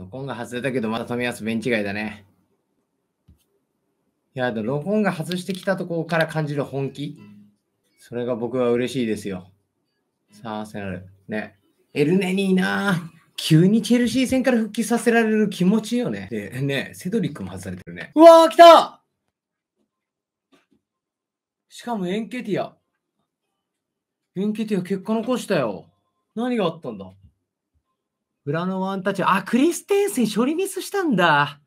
ロコンが外れたけど、まだ富安ベンチ外だね。いや、ロコンが外してきたところから感じる本気。それが僕は嬉しいですよ。さあ、セナル。ね。エルネニーな急にチェルシー戦から復帰させられる気持ちいいよね。で、ね、セドリックも外されてるね。うわー、来たしかもエンケティア。エンケティア結果残したよ。何があったんだ裏のワンタッチ。あ、クリステンセン処理ミスしたんだ。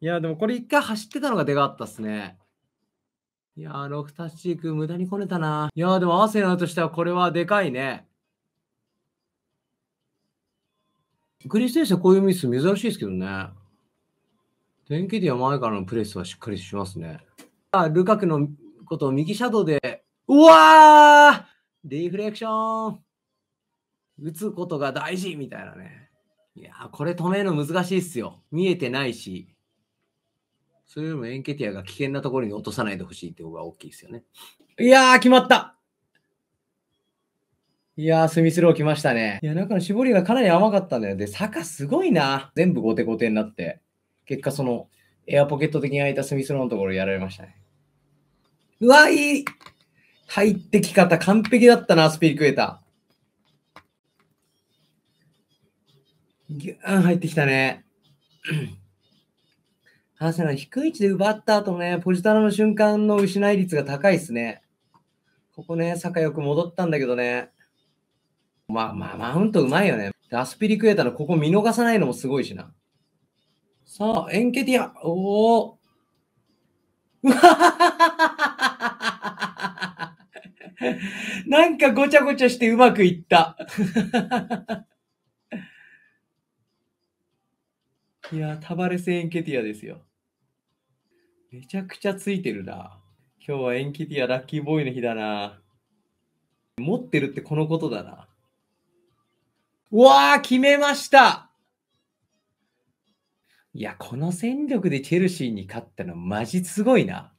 いや、でもこれ一回走ってたのがでかかったっすね。いやー、6タッチく無駄にこねたな。いやー、でもアーセナルとしてはこれはでかいね。クリステンセンこういうミス珍しいですけどね。天気では前からのプレスはしっかりしますね。あ、ルカクのことを右シャドウで、うわーリフレクション打つことが大事みたいなね。いやこれ止めるの難しいっすよ。見えてないし、それよりもエンケティアが危険なところに落とさないでほしいって方が大きいですよね。いやー、決まったいやー、スミスロー来ましたね。いや、中の絞りがかなり甘かったんだよ。で、坂すごいな。全部後手後手になって。結果、その、エアポケット的に空いたスミスローのところやられましたね。うわ、いい入ってき方完璧だったな、スピークエーター。ギューン入ってきたね。ハーセナル、低い位置で奪った後ね、ポジタラの瞬間の失い率が高いっすね。ここね、坂よく戻ったんだけどね。まあまあ、マウントうまいよね。アスピリクエータのここ見逃さないのもすごいしな。さあ、エンケティア、おお。うなんかごちゃごちゃしてうまくいった。いやー、タバレス・エンケティアですよ。めちゃくちゃついてるな。今日はエンケティアラッキーボーイの日だな。持ってるってこのことだな。うわー、決めましたいや、この戦力でチェルシーに勝ったのマジすごいな。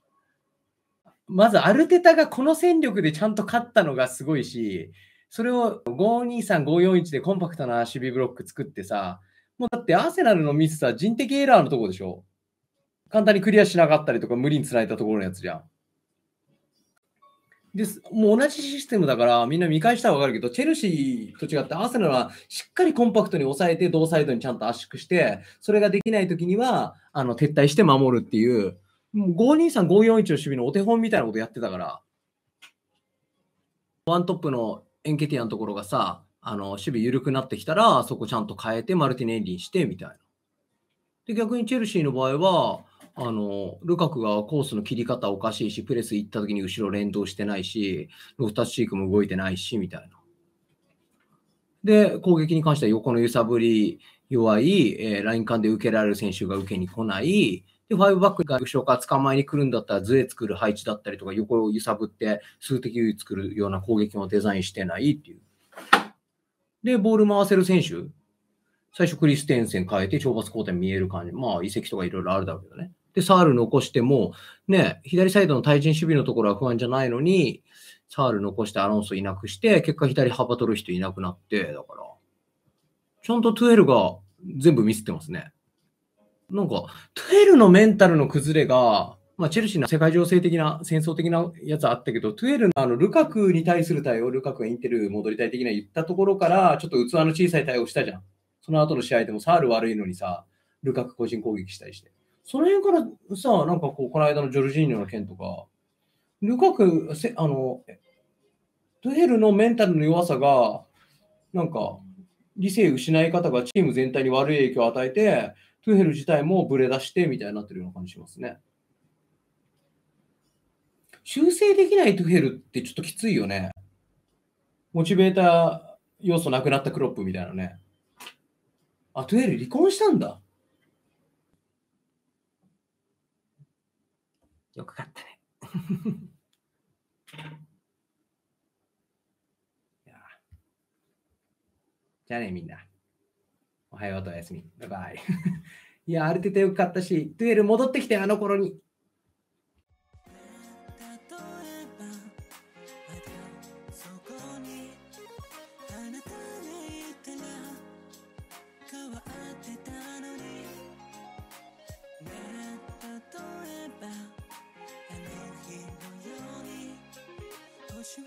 まずアルテタがこの戦力でちゃんと勝ったのがすごいし、それを523、541でコンパクトな守備ブロック作ってさ、もうだってアーセナルのミスは人的エラーのとこでしょ簡単にクリアしなかったりとか無理につないだところのやつじゃん。です。もう同じシステムだからみんな見返したらわかるけど、チェルシーと違ってアーセナルはしっかりコンパクトに抑えて、同サイドにちゃんと圧縮して、それができないときにはあの撤退して守るっていう、523、541の守備のお手本みたいなことやってたから、ワントップのエンケティアのところがさ、あの、守備緩くなってきたら、そこちゃんと変えて、マルティネリにして、みたいな。で、逆にチェルシーの場合は、あの、ルカクがコースの切り方おかしいし、プレス行った時に後ろ連動してないし、ロフタスチークも動いてないし、みたいな。で、攻撃に関しては横の揺さぶり弱い、えー、ライン間で受けられる選手が受けに来ない、で、ファイブバックが後ろから捕まえに来るんだったら、ずれ作る配置だったりとか、横を揺さぶって数的優位作るような攻撃もデザインしてないっていう。で、ボール回せる選手、最初クリステンセン変えて、懲罰交代見える感じ。まあ、移籍とかいろいろあるだろうけどね。で、サール残しても、ね、左サイドの対人守備のところは不安じゃないのに、サール残してアロンソいなくして、結果左幅取る人いなくなって、だから、ちゃんとトゥエルが全部ミスってますね。なんか、トゥエルのメンタルの崩れが、まあ、チェルシーの世界情勢的な、戦争的なやつあったけど、トゥエルのあのルカクに対する対応、ルカクがインテル戻りたい的な言ったところから、ちょっと器の小さい対応したじゃん。その後の試合でもサール悪いのにさ、ルカク個人攻撃したりして。その辺からさ、なんかこう、この間のジョルジーニョの件とか、ルカク、せあの、トゥエルのメンタルの弱さが、なんか、理性失い方がチーム全体に悪い影響を与えて、トゥヘル自体もブレ出してみたいになってるような感じしますね。修正できないトゥヘルってちょっときついよね。モチベーター要素なくなったクロップみたいなね。あ、トゥヘル離婚したんだ。よくかったね。じゃあね、みんな。おはようとおやすみ。バイバイ。いや、アルテタよかったし、トゥエル戻ってきて、あの頃に。或许。